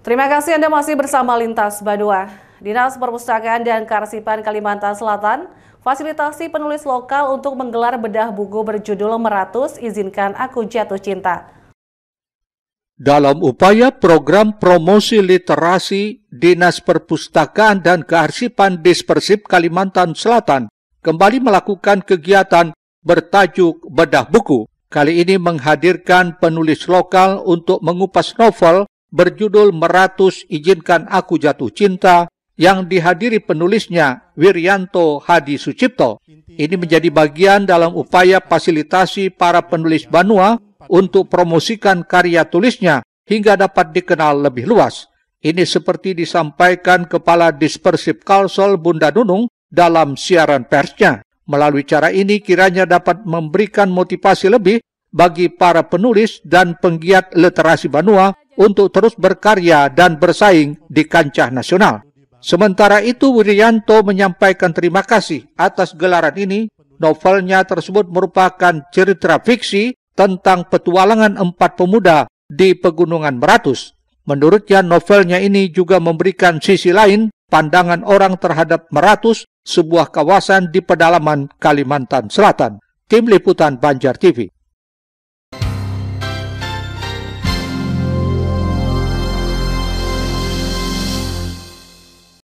Terima kasih Anda masih bersama Lintas Badua. Dinas Perpustakaan dan Karsipan Kalimantan Selatan fasilitasi penulis lokal untuk menggelar bedah buku berjudul Meratus Izinkan Aku Jatuh Cinta. Dalam upaya program promosi literasi Dinas Perpustakaan dan Kearsipan Dispersip Kalimantan Selatan kembali melakukan kegiatan bertajuk Bedah Buku. Kali ini menghadirkan penulis lokal untuk mengupas novel berjudul Meratus Izinkan Aku Jatuh Cinta yang dihadiri penulisnya Wiryanto Hadi Sucipto. Ini menjadi bagian dalam upaya fasilitasi para penulis Banua untuk promosikan karya tulisnya hingga dapat dikenal lebih luas. Ini seperti disampaikan Kepala Dispersif Kalsol Bunda Nunung dalam siaran persnya. Melalui cara ini kiranya dapat memberikan motivasi lebih bagi para penulis dan penggiat literasi Banua untuk terus berkarya dan bersaing di kancah nasional. Sementara itu, Wirianto menyampaikan terima kasih atas gelaran ini. Novelnya tersebut merupakan cerita fiksi tentang petualangan empat pemuda di Pegunungan Meratus. Menurutnya, novelnya ini juga memberikan sisi lain pandangan orang terhadap Meratus, sebuah kawasan di pedalaman Kalimantan Selatan. Tim Liputan Banjar TV.